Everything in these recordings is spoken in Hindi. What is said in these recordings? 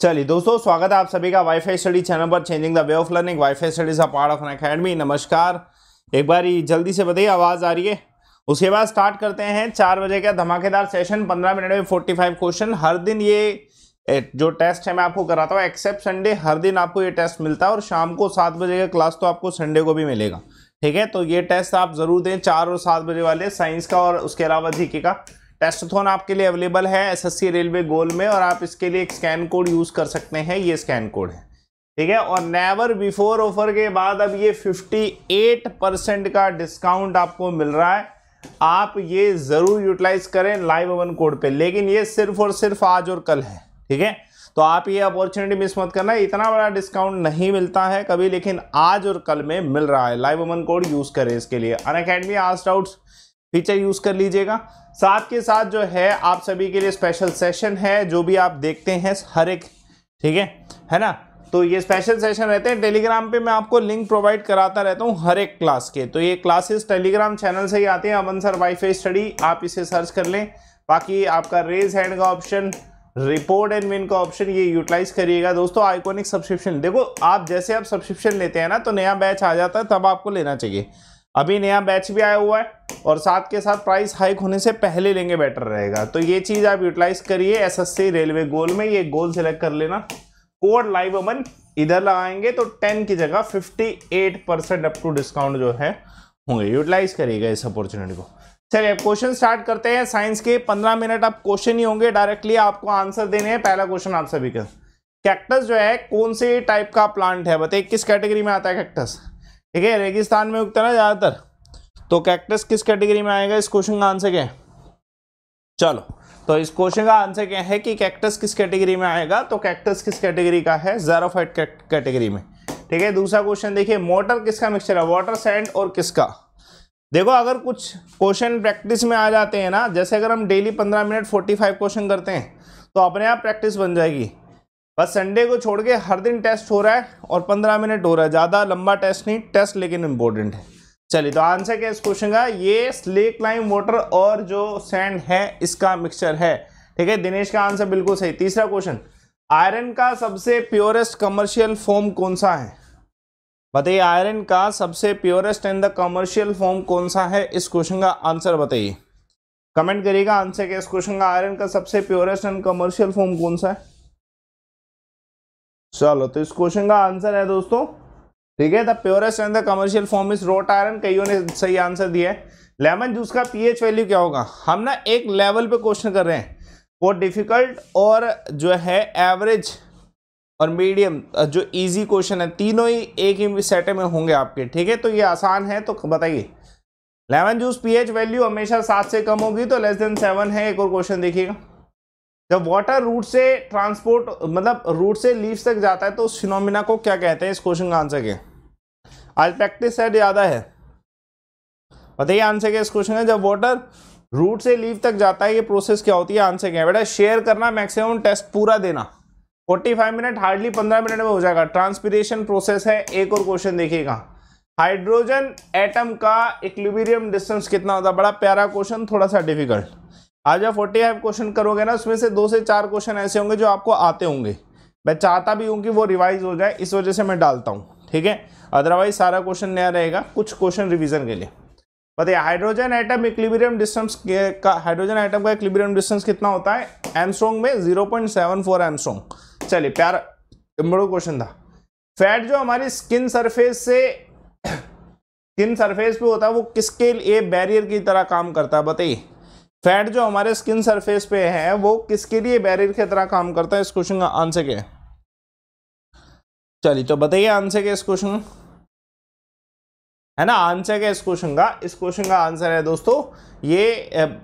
चलिए दोस्तों स्वागत है आप सभी का वाईफाई स्टडी चैनल पर changing the way of learning WiFi studies a part of Unacademy नमस्कार एक बार जल्दी से बताइए आवाज़ आ रही है उसके बाद स्टार्ट करते हैं चार बजे का धमाकेदार सेशन पंद्रह मिनट में फोर्टी फाइव क्वेश्चन हर दिन ये जो टेस्ट है मैं आपको कराता हूँ एक्सेप्ट संडे हर दिन आपको ये टेस्ट मिलता है और शाम को सात बजे का क्लास तो आपको संडे को भी मिलेगा ठीक है तो ये टेस्ट आप ज़रूर दें चार और सात बजे वाले साइंस का और उसके अलावा जीके का टेस्टथोन आपके लिए अवेलेबल है एसएससी रेलवे गोल में और आप इसके लिए एक स्कैन कोड यूज़ कर सकते हैं ये स्कैन कोड है ठीक है और नेवर बिफोर ऑफर के बाद अब ये 58 परसेंट का डिस्काउंट आपको मिल रहा है आप ये ज़रूर यूटिलाइज करें लाइव ओवन कोड पे लेकिन ये सिर्फ और सिर्फ आज और कल है ठीक है तो आप ये अपॉर्चुनिटी मिस मत करना इतना बड़ा डिस्काउंट नहीं मिलता है कभी लेकिन आज और कल में मिल रहा है लाइव ओमन कोड यूज़ करें इसके लिए अन अकेडमी आस्ट आउट्स फीचर यूज कर लीजिएगा साथ के साथ जो है आप सभी के लिए स्पेशल सेशन है जो भी आप देखते हैं हर एक ठीक है है ना तो ये स्पेशल सेशन रहते हैं टेलीग्राम पे मैं आपको लिंक प्रोवाइड कराता रहता हूँ हर एक क्लास के तो ये क्लासेस टेलीग्राम चैनल से ही आते हैं अमन सर फाई स्टडी आप इसे सर्च कर लें बाकी आपका रेज हैंड का ऑप्शन रिपोर्ट एंड विन का ऑप्शन ये यूटिलाइज करिएगा दोस्तों आइकॉनिक सब्सक्रिप्शन देखो आप जैसे आप सब्सक्रिप्शन लेते हैं ना तो नया बैच आ जाता है तब आपको लेना चाहिए अभी नया बैच भी आया हुआ है और साथ के साथ प्राइस हाइक होने से पहले लेंगे बेटर रहेगा तो ये चीज़ आप यूटिलाइज करिए एसएससी रेलवे गोल में ये गोल सेलेक्ट कर लेना कोड लाइव अमन इधर लगाएंगे तो 10 की जगह 58 परसेंट अप टू डिस्काउंट जो है होंगे यूटिलाइज करिएगा इस अपॉर्चुनिटी को चलिए अब क्वेश्चन स्टार्ट करते हैं साइंस के पंद्रह मिनट आप क्वेश्चन ही होंगे डायरेक्टली आपको आंसर देने हैं पहला क्वेश्चन आप सभी का कैक्टस जो है कौन से टाइप का प्लांट है बताइए किस कैटेगरी में आता है कैक्टस ठीक है रेगिस्तान में उगता ना ज़्यादातर तो कैक्टस किस कैटेगरी में आएगा इस क्वेश्चन का आंसर क्या है चलो तो इस क्वेश्चन का आंसर क्या है कि कैक्टस किस कैटेगरी में आएगा तो कैक्टस किस कैटेगरी का है जेरोफाइट कैटेगरी में ठीक है दूसरा क्वेश्चन देखिए मोटर किसका मिक्सचर है वाटर सैंड और किसका देखो अगर कुछ क्वेश्चन प्रैक्टिस में आ जाते हैं ना जैसे अगर हम डेली पंद्रह मिनट फोर्टी फाइव क्वेश्चन करते हैं तो अपने आप प्रैक्टिस बन जाएगी बस संडे को छोड़ के हर दिन टेस्ट हो रहा है और पंद्रह मिनट हो रहा है ज़्यादा लंबा टेस्ट नहीं टेस्ट लेकिन इम्पोर्टेंट है चलिए तो आंसर क्या इस क्वेश्चन का ये स्लेक लाइम वाटर और जो सैंड है इसका मिक्सचर है ठीक है दिनेश का आंसर बिल्कुल सही तीसरा क्वेश्चन आयरन का सबसे प्योरेस्ट कमर्शियल फॉर्म कौन सा है बताइए आयरन का सबसे purest and the commercial form कौन सा है इस क्वेश्चन का आंसर बताइए कमेंट करिएगा आंसर क्या इस क्वेश्चन का आयरन का सबसे प्योरेस्ट एंड कमर्शियल फॉर्म कौन सा है चलो तो इस क्वेश्चन का आंसर है दोस्तों ठीक है the purest and the commercial form is wrought iron कईयों ने सही आंसर दिया है लेमन जूस का पीएच वैल्यू क्या होगा हम ना एक लेवल पे क्वेश्चन कर रहे हैं वो डिफिकल्ट और जो है एवरेज और मीडियम जो इजी क्वेश्चन है तीनों ही एक ही सेट में होंगे आपके ठीक है तो ये आसान है तो बताइए लेमन जूस पीएच वैल्यू हमेशा सात से कम होगी तो लेस देन सेवन है एक और क्वेश्चन देखिएगा जब वाटर रूट से ट्रांसपोर्ट मतलब रूट से लीव्स तक जाता है तो उस फिनोमिना को क्या कहते हैं इस क्वेश्चन का आंसर के आज प्रैक्टिस सेट ज़्यादा है बताइए आंसर क्या इस क्वेश्चन का जब वाटर रूट से लीव तक जाता है ये प्रोसेस क्या होती है आंसर क्या है बेटा शेयर करना मैक्सिमम टेस्ट पूरा देना 45 मिनट हार्डली 15 मिनट में हो जाएगा ट्रांसपीरेशन प्रोसेस है एक और क्वेश्चन देखिएगा हाइड्रोजन एटम का इक्लिबीरियम डिस्टेंस कितना होता है बड़ा प्यारा क्वेश्चन थोड़ा सा डिफिकल्ट आज आप फोर्टी फाइव क्वेश्चन करोगे ना उसमें से दो से चार क्वेश्चन ऐसे होंगे जो आपको आते होंगे मैं चाहता भी हूँ कि वो रिवाइज हो जाए इस वजह से मैं डालता हूँ ठीक है अदरवाइज सारा क्वेश्चन नया रहेगा कुछ क्वेश्चन रिविजन के लिए बताइए हाइड्रोजन आइटम इक्लिबरियम डिस्टेंस का हाइड्रोजन आइटम का इक्लिबरियम डिस्टेंस कितना होता है एमस्ट्रोंग में zero point seven four angstrom चलिए प्यारा बड़ो क्वेश्चन था फैट जो हमारी स्किन सरफेस से स्किन सरफेस पे होता है वो किसके लिए बैरियर की तरह काम करता है बताइए फैट जो हमारे स्किन सरफेस पे है वो किसके लिए बैरियर की तरह काम करता है इस क्वेश्चन का आंसर क्या है चलिए तो बताइए आंसर क्या इस क्वेश्चन है ना आंसर क्या इस क्वेश्चन का इस क्वेश्चन का आंसर है दोस्तों ये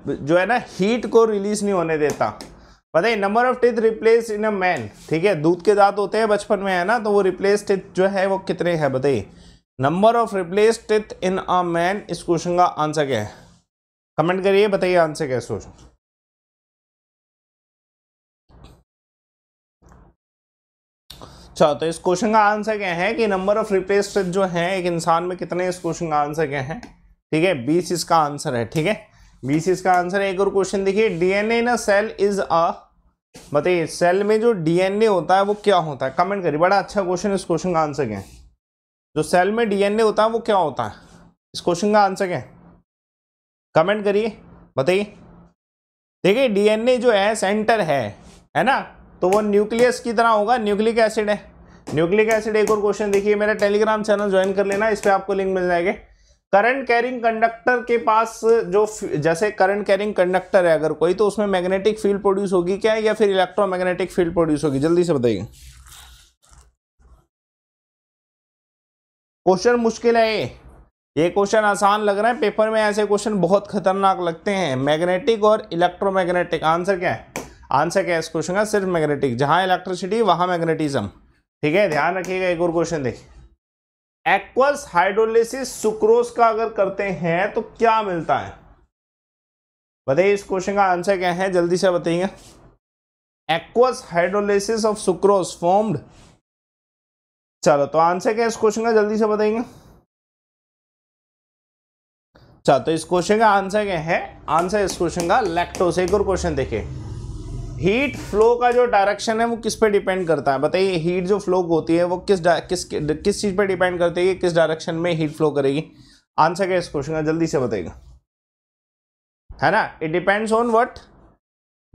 जो है ना हीट को रिलीज नहीं होने देता बताइए number of teeth replace in a man ठीक है दूध के दांत होते हैं बचपन में है ना तो वो रिप्लेस टिथ जो है वो कितने हैं बताइए number of replace teeth in a man इस क्वेश्चन का आंसर क्या है कमेंट करिए बताइए आंसर कैसे हो अच्छा तो इस क्वेश्चन का आंसर क्या है कि नंबर ऑफ रिप्लेस जो है एक इंसान में कितने इस क्वेश्चन का आंसर क्या है ठीक है बीस इसका आंसर है ठीक है बीस इसका आंसर है एक और क्वेश्चन देखिए DNA in a cell is a बताइए सेल में जो डीएनए होता है वो क्या होता है कमेंट करिए बड़ा अच्छा क्वेश्चन इस क्वेश्चन का आंसर क्या है जो सेल में डीएनए होता है वो क्या होता है इस क्वेश्चन का आंसर क्या है कमेंट करिए बताइए देखिए डीएनए जो है सेंटर है है ना तो वो न्यूक्लियस की तरह होगा न्यूक्लिक एसिड है न्यूक्लिक एसिड एक और क्वेश्चन देखिए मेरा टेलीग्राम चैनल ज्वाइन कर लेना इस पर आपको लिंक मिल जाएंगे करंट कैरिंग कंडक्टर के पास जो जैसे करंट कैरिंग कंडक्टर है अगर कोई तो उसमें मैग्नेटिक फील्ड प्रोड्यूस होगी क्या या फिर इलेक्ट्रोमैग्नेटिक फील्ड प्रोड्यूस होगी जल्दी से बताइए क्वेश्चन मुश्किल है ये ये क्वेश्चन आसान लग रहा है पेपर में ऐसे क्वेश्चन बहुत खतरनाक लगते हैं मैग्नेटिक और इलेक्ट्रोमैग्नेटिक आंसर क्या है आंसर क्या है इस क्वेश्चन का सिर्फ मैग्नेटिक जहां इलेक्ट्रिसिटी वहां मैग्नेटिज्म ठीक है ध्यान रखिएगा एक और क्वेश्चन देखिए एक्वस हाइड्रोलिसिस सुक्रोस का अगर करते हैं तो क्या मिलता है बताइए इस क्वेश्चन का आंसर क्या है जल्दी से बताइए aqueous hydrolysis of sucrose formed चलो तो आंसर क्या है इस क्वेश्चन का जल्दी से बताएंगे अच्छा तो इस क्वेश्चन का आंसर क्या है आंसर इस क्वेश्चन का लैक्टोस एक और क्वेश्चन देखिए हीट फ्लो का जो डायरेक्शन है वो किस पे डिपेंड करता है बताइए हीट जो फ्लो होती है वो किस किस किस चीज़ पे डिपेंड करती है किस डायरेक्शन में हीट फ्लो करेगी आंसर क्या इस क्वेश्चन का जल्दी से बताइएगा है ना इट डिपेंड्स ऑन वट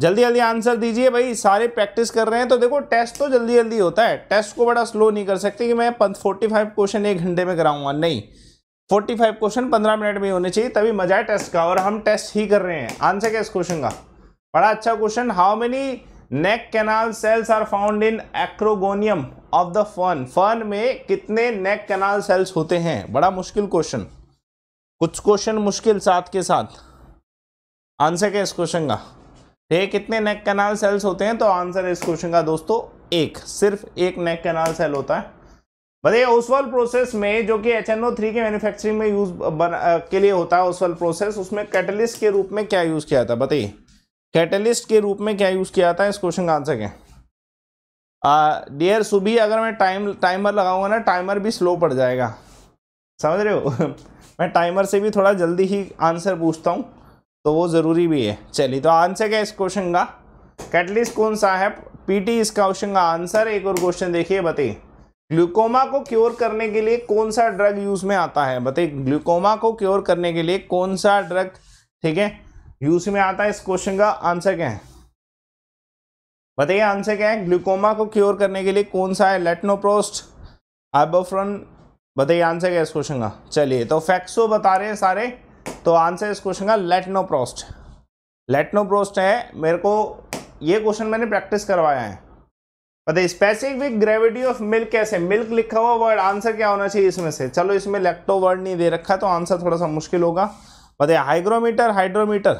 जल्दी जल्दी आंसर दीजिए भाई सारे प्रैक्टिस कर रहे हैं तो देखो टेस्ट तो जल्दी जल्दी होता है टेस्ट को बड़ा स्लो नहीं कर सकते कि मैं फोर्टी फाइव क्वेश्चन एक घंटे में कराऊंगा नहीं फोर्टी फाइव क्वेश्चन पंद्रह मिनट में होने चाहिए तभी मजा है टेस्ट का और हम टेस्ट ही कर रहे हैं आंसर क्या इस क्वेश्चन का बड़ा अच्छा question how many neck canal cells are found in archegonium of the fern fern में कितने नेक कैनाल सेल्स होते हैं बड़ा मुश्किल क्वेश्चन कुछ क्वेश्चन मुश्किल साथ के साथ आंसर क्या इस क्वेश्चन का ये कितने नेक कैनाल सेल्स होते हैं तो आंसर इस क्वेश्चन का दोस्तों एक सिर्फ एक नेक कैनाल सेल होता है बताइए ओसवाल प्रोसेस में जो कि एच एन ओ थ्री के मैन्युफैक्चरिंग में यूज बना के लिए होता है ओसवाल प्रोसेस उसमें कैटलिस्ट के रूप में क्या यूज़ किया था बताइए कैटलिस्ट के रूप में क्या यूज़ किया था इस क्वेश्चन का आंसर क्या डियर सुबी अगर मैं टाइम टाइमर लगाऊंगा ना टाइमर भी स्लो पड़ जाएगा समझ रहे हो मैं टाइमर से भी थोड़ा जल्दी ही आंसर पूछता हूँ तो वो ज़रूरी भी है चलिए तो आंसर क्या इस क्वेश्चन का कैटलिस्ट कौन सा है पीटी इस क्वेश्चन का आंसर एक और क्वेश्चन देखिए बताइए ग्लूकोमा को क्योर करने के लिए कौन सा ड्रग यूज में आता है बताइए ग्लूकोमा को क्योर करने के लिए कौन सा ड्रग ठीक है यूज में आता है इस क्वेश्चन का आंसर क्या है बताइए आंसर क्या है ग्लूकोमा को क्योर करने के लिए कौन सा है लेटनोप्रोस्ट आइबोफ्रन बताइए आंसर क्या है इस क्वेश्चन का चलिए तो फैक्सो बता रहे हैं सारे तो आंसर इस क्वेश्चन का लेटनोप्रोस्ट लेटनोप्रोस्ट है मेरे को ये क्वेश्चन मैंने प्रैक्टिस करवाया है बताइए स्पेसिफिक ग्रेविटी ऑफ मिल्क कैसे मिल्क लिखा हुआ वर्ड आंसर क्या होना चाहिए इसमें से चलो इसमें लेक्टो वर्ड नहीं दे रखा तो आंसर थोड़ा सा मुश्किल होगा बताइए हाइग्रोमीटर हाइड्रोमीटर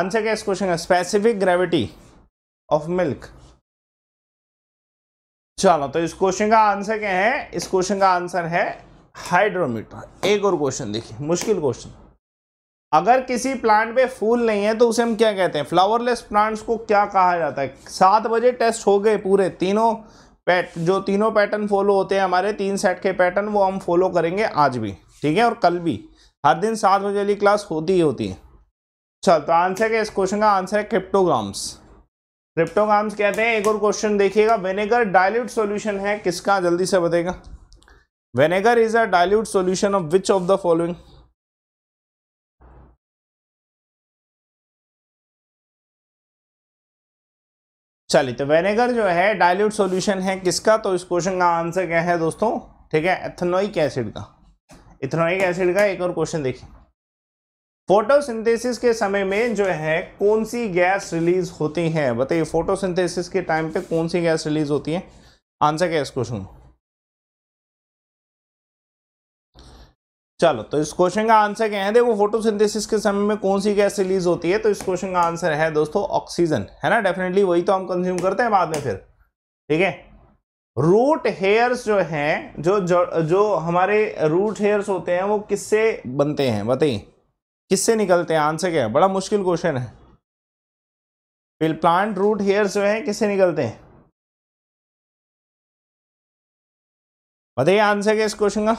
आंसर क्या इस क्वेश्चन का स्पेसिफिक ग्रेविटी ऑफ मिल्क चलो तो इस क्वेश्चन का आंसर क्या है इस क्वेश्चन का आंसर है हाइड्रोमीटर एक और क्वेश्चन देखिए मुश्किल क्वेश्चन अगर किसी प्लांट पे फूल नहीं है तो उसे हम क्या कहते हैं फ्लावरलेस प्लांट्स को क्या कहा जाता है सात बजे टेस्ट हो गए पूरे तीनों पैट जो तीनों पैटर्न फॉलो होते हैं हमारे तीन सेट के पैटर्न वो हम फॉलो करेंगे आज भी ठीक है और कल भी हर दिन सात बजे वाली क्लास होती ही होती है चल तो आंसर क्या इस क्वेश्चन का आंसर है क्रिप्टोग्राम्स क्रिप्टोग्राम्स कहते हैं एक और क्वेश्चन देखिएगा वेनेगर डायल्यूट सोल्यूशन है किसका जल्दी से बताएगा vinegar is a dilute solution of which of the following चलिए तो वेनेगर जो है डायल्यूट सॉल्यूशन है किसका तो इस क्वेश्चन का आंसर क्या है दोस्तों ठीक है एथनोइक एसिड का इथनोइक एसिड का एक और क्वेश्चन देखिए फोटोसिंथेसिस के समय में जो है कौन सी गैस रिलीज होती है बताइए फोटोसिंथेसिस के टाइम पे कौन सी गैस रिलीज होती है आंसर क्या है इस क्वेश्चन चलो तो इस क्वेश्चन का आंसर क्या है देखो फोटोसिंथेसिस के समय में कौन सी गैस रिलीज होती है तो इस क्वेश्चन का आंसर है दोस्तों ऑक्सीजन है ना डेफिनेटली वही तो हम कंज्यूम करते हैं बाद में फिर ठीक है रूट हेयर्स जो हैं जो, जो हमारे रूट हेयर्स होते हैं वो किससे बनते हैं बताइए किससे निकलते हैं आंसर क्या है बड़ा मुश्किल क्वेश्चन है प्लांट रूट हेयर्स जो हैं किससे निकलते हैं बताइए आंसर क्या इस क्वेश्चन का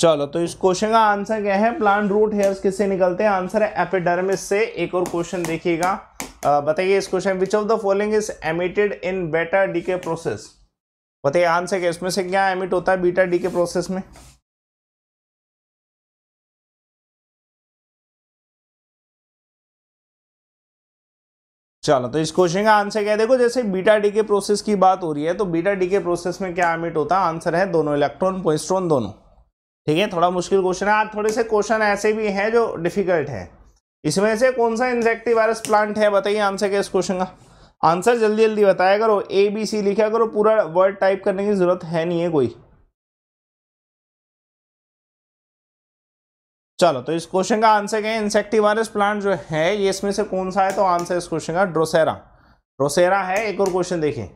चलो तो इस क्वेश्चन का आंसर क्या है प्लांट रूट हेयर्स किससे निकलते हैं आंसर है एपिडर्मिस से एक और क्वेश्चन देखिएगा बताइए इस question which of the following is emitted in beta decay process बताइए आंसर क्या इसमें से क्या एमिट होता है बीटा डीके प्रोसेस में चलो तो इस क्वेश्चन का आंसर क्या है देखो जैसे बीटा डी के प्रोसेस की बात हो रही है तो बीटा डी के प्रोसेस में क्या एमिट होता है आंसर है दोनों इलेक्ट्रॉन पोइस्ट्रॉन दोनों ठीक है थोड़ा मुश्किल क्वेश्चन है आज थोड़े से क्वेश्चन ऐसे भी हैं जो डिफिकल्ट है इसमें से कौन सा इंसेक्टिवायरस प्लांट है बताइए आंसर क्या इस क्वेश्चन का आंसर जल्दी जल्दी बताया करो ए बी सी लिखा करो पूरा वर्ड टाइप करने की जरूरत है नहीं है कोई चलो तो इस क्वेश्चन का आंसर क्या है इंसेक्टिवायरस प्लांट जो है ये इसमें से कौन सा है तो आंसर इस क्वेश्चन का ड्रोसेरा ड्रोसेरा है एक और क्वेश्चन देखिए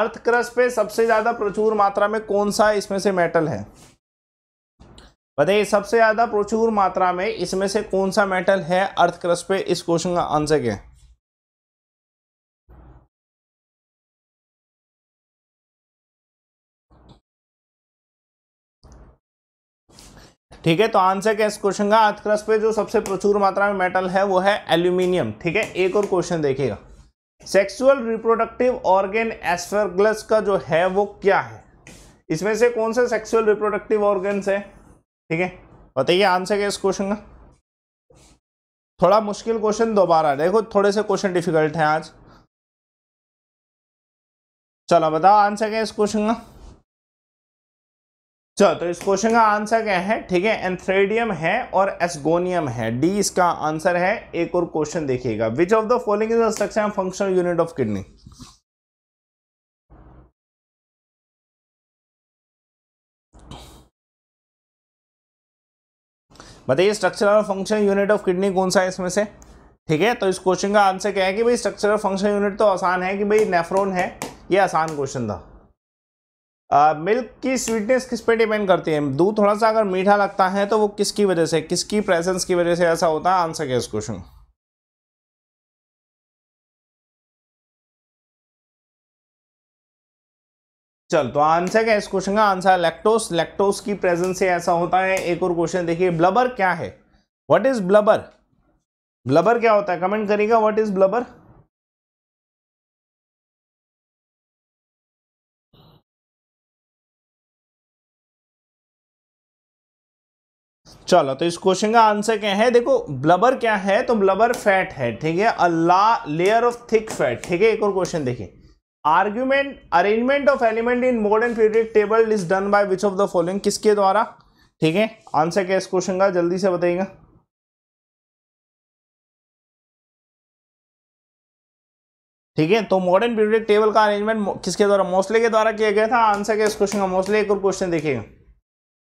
अर्थ क्रस्ट पे सबसे ज़्यादा प्रचुर मात्रा में कौन सा इसमें से मेटल है बताइए सबसे ज़्यादा प्रचुर मात्रा में इसमें से कौन सा मेटल है अर्थ क्रस्ट पे इस क्वेश्चन का आंसर क्या है ठीक है तो आंसर क्या इस क्वेश्चन का अर्थक्रस्ट पे जो सबसे प्रचुर मात्रा में मेटल है वो है एल्यूमिनियम ठीक है एक और क्वेश्चन देखिएगा सेक्सुअल रिप्रोडक्टिव ऑर्गेन एस्फेरग्लस का जो है वो क्या है इसमें से कौन सा सेक्सुअल रिप्रोडक्टिव ऑर्गेन्स है ठीक है बताइए आंसर क्या इस क्वेश्चन का थोड़ा मुश्किल क्वेश्चन दोबारा देखो थोड़े से क्वेश्चन डिफिकल्ट हैं आज चलो बताओ आंसर क्या इस क्वेश्चन का चलो तो इस क्वेश्चन का आंसर क्या है ठीक है एंथ्रेडियम है और एसगोनियम है डी इसका आंसर है एक और क्वेश्चन देखिएगा which of the following is the structure and functional unit of kidney बताइए structural function unit of kidney कौन सा है इसमें से ठीक है तो इस क्वेश्चन का आंसर क्या है कि भाई स्ट्रक्चरल फंक्शन यूनिट तो आसान है कि भाई नेफ्रोन है ये आसान क्वेश्चन था आ, मिल्क की स्वीटनेस किस पे डिपेंड करती है दूध थोड़ा सा अगर मीठा लगता है तो वो किसकी वजह से किसकी प्रेजेंस की वजह से ऐसा होता है आंसर क्या इस क्वेश्चन चल तो आंसर क्या इस क्वेश्चन का आंसर लेक्टोस लेक्टोस की प्रेजेंस से ऐसा होता है एक और क्वेश्चन देखिए ब्लबर क्या है व्हाट इज ब्लबर ब्लबर क्या होता है कमेंट करिएगा व्हाट इज ब्लबर चलो तो इस क्वेश्चन का आंसर क्या है देखो ब्लबर क्या है तो ब्लबर फैट है ठीक है a layer of thick fat ठीक है एक और क्वेश्चन देखिए argument arrangement of element in modern periodic table is done by which of the following किसके द्वारा ठीक है आंसर क्या इस क्वेश्चन का जल्दी से बताइएगा ठीक है तो मॉडर्न पीरियडिक टेबल का अरेंजमेंट किसके द्वारा मोस्टली के द्वारा किया गया था आंसर क्या इस क्वेश्चन का मोस्टली एक और क्वेश्चन देखिएगा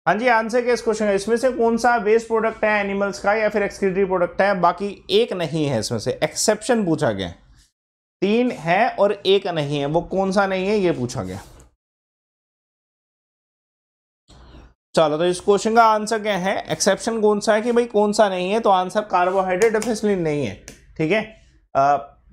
हाँ जी आंसर क्या इस क्वेश्चन का इसमें से कौन सा वेस्ट प्रोडक्ट है एनिमल्स का या फिर एक्सक्रीटरी प्रोडक्ट है बाकी एक नहीं है इसमें से एक्सेप्शन पूछा गया है तीन है और एक नहीं है वो कौन सा नहीं है ये पूछा गया चलो तो इस क्वेश्चन का आंसर क्या है एक्सेप्शन कौन सा है कि भाई कौन सा नहीं है तो आंसर कार्बोहाइड्रेट डिफिसलिन नहीं है ठीक है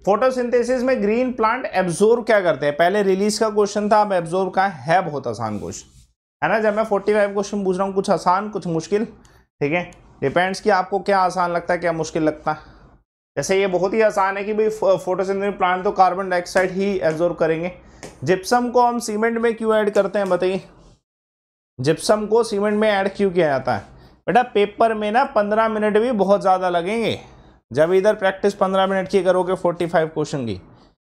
फोटोसिंथेसिस में ग्रीन प्लांट एब्जोर्व क्या करते हैं पहले रिलीज का क्वेश्चन था अब एब्जोर्व का है बहुत आसान क्वेश्चन है ना जब मैं फोर्टी फाइव क्वेश्चन पूछ रहा हूँ कुछ आसान कुछ मुश्किल ठीक है डिपेंड्स कि आपको क्या आसान लगता है क्या मुश्किल लगता है जैसे ये बहुत ही आसान है कि भाई फोटोसिंथेटिक प्लांट तो कार्बन डाइऑक्साइड ही एब्जॉर्व करेंगे जिप्सम को हम सीमेंट में क्यों ऐड करते हैं बताइए जिप्सम को सीमेंट में ऐड क्यों किया जाता है बेटा पेपर में ना पंद्रह मिनट भी बहुत ज़्यादा लगेंगे जब इधर प्रैक्टिस पंद्रह मिनट की करोगे फोर्टी फाइव क्वेश्चन की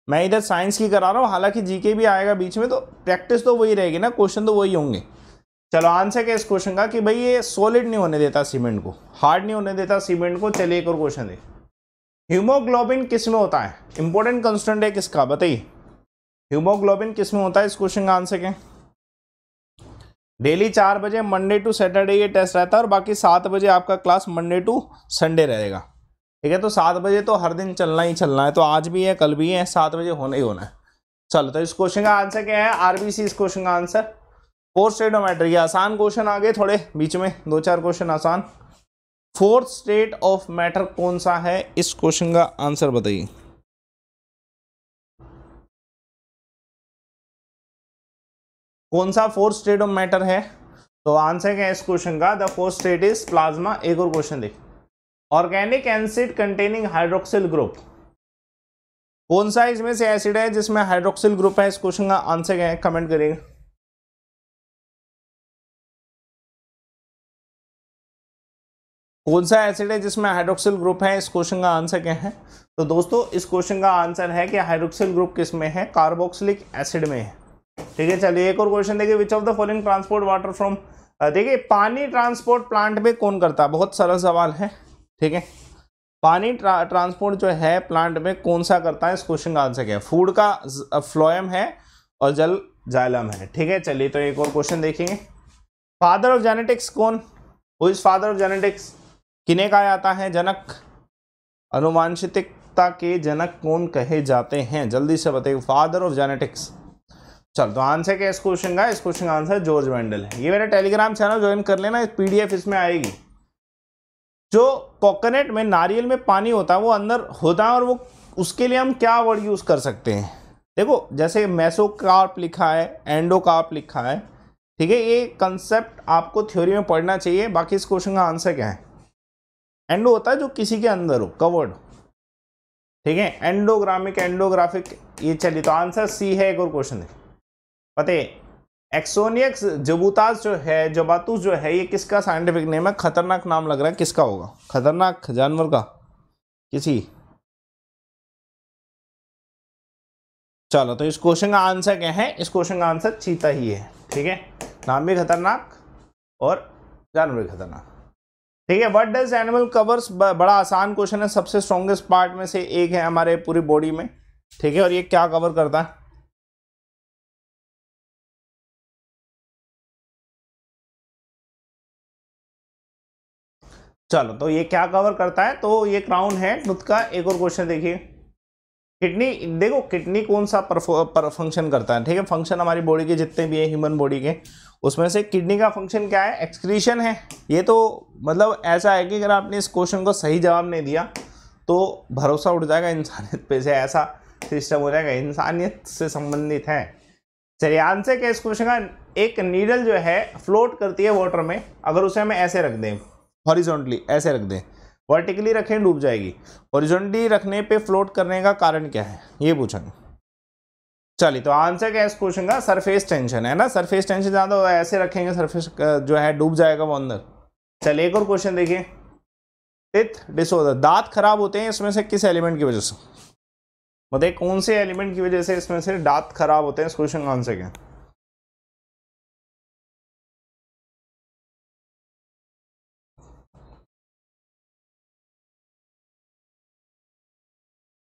मैं इधर साइंस की करा रहा हूँ हालांकि जीके भी आएगा बीच में तो प्रैक्टिस तो वही रहेगी ना क्वेश्चन तो वही होंगे चलो आंसर क्या इस क्वेश्चन का कि भाई ये सॉलिड नहीं होने देता सीमेंट को हार्ड नहीं होने देता सीमेंट को चलिए एक और क्वेश्चन देख हीमोग्लोबिन किस में होता है इंपॉर्टेंट कंस्टेंट है किसका बताइए हीमोग्लोबिन किस में होता है इस क्वेश्चन का आंसर क्या डेली चार बजे मंडे टू सैटरडे ये टेस्ट रहता है और बाकी सात बजे आपका क्लास मंडे टू संडे रहेगा ठीक है तो सात बजे तो हर दिन चलना ही चलना है तो आज भी है कल भी है सात बजे होना ही होना है चलो तो इस क्वेश्चन का आंसर क्या है आरबीसी इस क्वेश्चन का आंसर पोस्टेडोमेट्री आसान क्वेश्चन आ गए थोड़े बीच में दो चार क्वेश्चन आसान फोर्थ स्टेट ऑफ मैटर कौन सा है इस क्वेश्चन का आंसर बताइए कौन सा फोर्थ स्टेट ऑफ मैटर है तो आंसर क्या है इस क्वेश्चन का the fourth state is plasma एक और क्वेश्चन देखिए organic acid containing hydroxyl group कौन सा इसमें से एसिड है जिसमें हाइड्रोक्सिल ग्रुप है इस क्वेश्चन का आंसर क्या है कमेंट करिएगा कौन सा एसिड है जिसमें हाइड्रोक्सिल ग्रुप है इस क्वेश्चन का आंसर क्या है तो दोस्तों इस क्वेश्चन का आंसर है कि हाइड्रोक्सिल ग्रुप किस में है कार्बोक्सिलिक एसिड में है ठीक है चलिए एक और क्वेश्चन देखिए which of the following transport water from देखिए पानी ट्रांसपोर्ट प्लांट में कौन करता है बहुत सरल सवाल है ठीक है पानी ट्रा, ट्रांसपोर्ट जो है प्लांट में कौन सा करता है इस क्वेश्चन का आंसर क्या है फूड का फ्लोएम है और जल जाइलम है ठीक है चलिए तो एक और क्वेश्चन देखेंगे फादर ऑफ जेनेटिक्स कौन who is father of genetics किने कहा जाता है जनक अनुवांशिकता के जनक कौन कहे जाते हैं जल्दी से बताइए फादर ऑफ जेनेटिक्स चलो तो आंसर क्या इस क्वेश्चन का इस क्वेश्चन का आंसर जॉर्ज वेंडल है ये मेरा टेलीग्राम चैनल ज्वाइन कर लेना पीडीएफ इसमें आएगी जो कोकोनट में नारियल में पानी होता है वो अंदर होता है और वो उसके लिए हम क्या वर्ड यूज़ कर सकते हैं देखो जैसे मैसोकार्प लिखा है एंडोकार्प लिखा है ठीक है ये कंसेप्ट आपको थ्योरी में पढ़ना चाहिए बाकी इस क्वेश्चन का आंसर क्या है एंडो होता है जो किसी के अंदर हो कवर्ड ठीक है एंडोग्रामिक एंडोग्राफिक ये चलिए तो आंसर सी है एक और क्वेश्चन है पते एक्सोनियक्स जबूताज जो है जबातूस जो है ये किसका साइंटिफिक नेम है खतरनाक नाम लग रहा है किसका होगा खतरनाक जानवर का किसी चलो तो इस क्वेश्चन का आंसर क्या है इस क्वेश्चन का आंसर चीता ही है ठीक है नाम भी खतरनाक और जानवर भी खतरनाक ठीक है व्हाट डज एनिमल कवर्स बड़ा आसान क्वेश्चन है सबसे स्ट्रॉन्गेस्ट पार्ट में से एक है हमारे पूरी बॉडी में ठीक है और ये क्या कवर करता है चलो तो ये क्या कवर करता है तो ये क्राउन है खुद का एक और क्वेश्चन देखिए किडनी देखो किडनी कौन सा पर फंक्शन करता है ठीक है फंक्शन हमारी बॉडी के जितने भी है ह्यूमन बॉडी के उसमें से किडनी का फंक्शन क्या है एक्सक्रीशन है ये तो मतलब ऐसा है कि अगर आपने इस क्वेश्चन को सही जवाब नहीं दिया तो भरोसा उठ जाएगा इंसानियत पे से ऐसा सिस्टम हो जाएगा इंसानियत से संबंधित है चलिए आंसर क्या इस क्वेश्चन का एक नीडल जो है फ्लोट करती है वाटर में अगर उसे हमें ऐसे रख दें हॉरिजोंटली ऐसे रख दें वर्टिकली रखें डूब जाएगी ओरिजेंटली रखने पे फ्लोट करने का कारण क्या है ये पूछेंगे चलिए तो आंसर क्या है इस क्वेश्चन का सरफेस टेंशन है ना सरफेस टेंशन ज़्यादा ऐसे रखेंगे सरफेस जो है डूब जाएगा वो अंदर चलिए एक और क्वेश्चन देखिए टिथ डिसऑर्डर दांत खराब होते हैं इसमें से किस एलिमेंट की वजह से बताइए मतलब कौन से एलिमेंट की वजह से इसमें से दांत खराब होते हैं इस क्वेश्चन का आंसर क्या है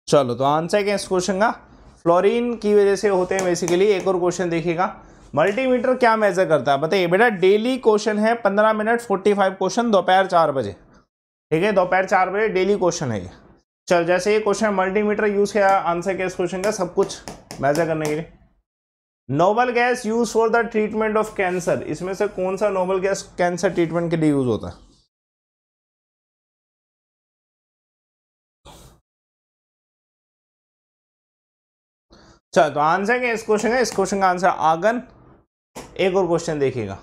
चलो तो आंसर क्या इस क्वेश्चन का फ्लोरीन की वजह से होते हैं बेसिकली एक और क्वेश्चन देखिएगा मल्टीमीटर क्या मेजर करता है बताइए बेटा डेली क्वेश्चन है पंद्रह मिनट फोर्टी फाइव क्वेश्चन दोपहर चार बजे ठीक है दोपहर चार बजे डेली क्वेश्चन है ये चल जैसे ये क्वेश्चन मल्टीमीटर यूज़ किया आंसर क्या इस क्वेश्चन का सब कुछ मेजर करने के लिए noble gas use for the treatment of cancer इसमें से कौन सा नोबल गैस कैंसर ट्रीटमेंट के लिए यूज़ होता है चलो तो आंसर क्या इस क्वेश्चन का इस क्वेश्चन का आंसर आगन एक और क्वेश्चन देखिएगा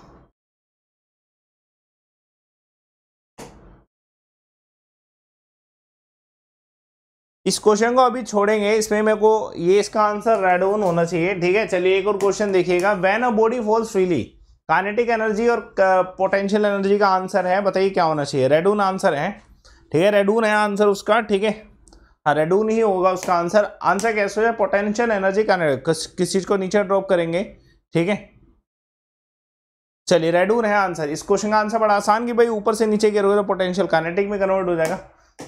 इस क्वेश्चन को अभी छोड़ेंगे इसमें मेरे को ये इसका आंसर रेड ऑन होना चाहिए ठीक है चलिए एक और क्वेश्चन देखिएगा when a body falls freely kinetic energy और पोटेंशियल एनर्जी का आंसर है बताइए क्या होना चाहिए रेडून आंसर है ठीक है रेडून है आंसर उसका ठीक है हाँ रेडून ही होगा उसका आंसर आंसर कैसे हो जाए पोटेंशियल एनर्जी का किस चीज़ को नीचे ड्रॉप करेंगे ठीक है चलिए रेडून है आंसर इस क्वेश्चन का आंसर बड़ा आसान कि भाई ऊपर से नीचे गिरोगे तो पोटेंशियल कानेटिक में कन्वर्ट हो जाएगा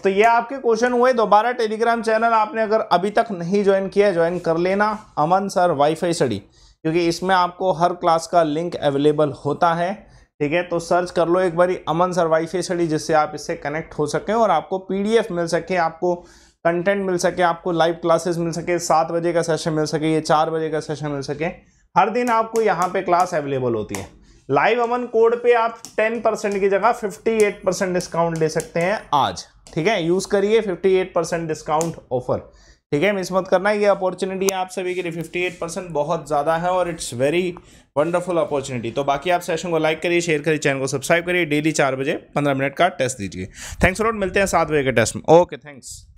तो ये आपके क्वेश्चन हुए दोबारा टेलीग्राम चैनल आपने अगर अभी तक नहीं ज्वाइन किया ज्वाइन कर लेना अमन सर वाईफाई स्टडी क्योंकि इसमें आपको हर क्लास का लिंक अवेलेबल होता है ठीक है तो सर्च कर लो एक बारी अमन सर वाईफाई स्टडी जिससे आप इससे कनेक्ट हो सकें और आपको पीडीएफ मिल सके आपको कंटेंट मिल सके आपको लाइव क्लासेस मिल सके सात बजे का सेशन मिल सके ये चार बजे का सेशन मिल सके हर दिन आपको यहाँ पे क्लास अवेलेबल होती है लाइव अमन कोड पे आप 10 परसेंट की जगह 58 परसेंट डिस्काउंट ले सकते हैं आज ठीक है यूज़ करिए 58 परसेंट डिस्काउंट ऑफर ठीक है मिस मत करना ये अपॉर्चुनिटी आप सभी के लिए एट परसेंट बहुत ज़्यादा है और इट्स वेरी वंडरफुल अपॉर्चुनिटी तो बाकी आप सेशन को लाइक करिए शेयर करिए चैनल को सब्सक्राइब करिए डेली चार बजे पंद्रह मिनट का टेस्ट दीजिए थैंक्स रोड मिलते हैं सात बजे के टेस्ट में ओके थैंक्स